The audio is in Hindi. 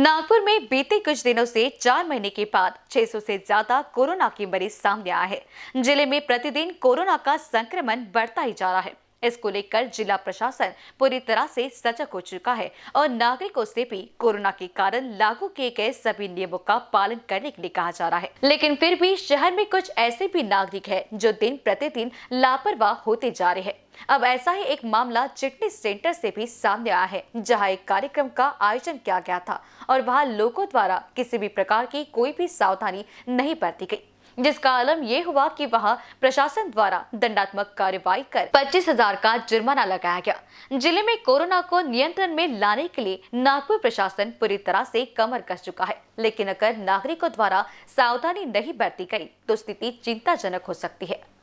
नागपुर में बीते कुछ दिनों से चार महीने के बाद 600 से ज्यादा कोरोना के मरीज सामने आए हैं जिले में प्रतिदिन कोरोना का संक्रमण बढ़ता ही जा रहा है इसको लेकर जिला प्रशासन पूरी तरह से सजग हो चुका है और नागरिकों से भी कोरोना के कारण लागू किए गए सभी नियमों का पालन करने के लिए कहा जा रहा है लेकिन फिर भी शहर में कुछ ऐसे भी नागरिक है जो दिन प्रतिदिन लापरवाह होते जा रहे हैं अब ऐसा ही एक मामला चिटनी सेंटर से भी सामने आया है जहां एक कार्यक्रम का आयोजन किया गया था और वहां लोगों द्वारा किसी भी प्रकार की कोई भी सावधानी नहीं बरती गई जिसका आलम ये हुआ कि वहां प्रशासन द्वारा दंडात्मक कार्रवाई कर पच्चीस हजार का जुर्माना लगाया गया जिले में कोरोना को नियंत्रण में लाने के लिए नागपुर प्रशासन पूरी तरह से कमर कस चुका है लेकिन अगर नागरिकों द्वारा सावधानी नहीं बरती गई तो स्थिति चिंताजनक हो सकती है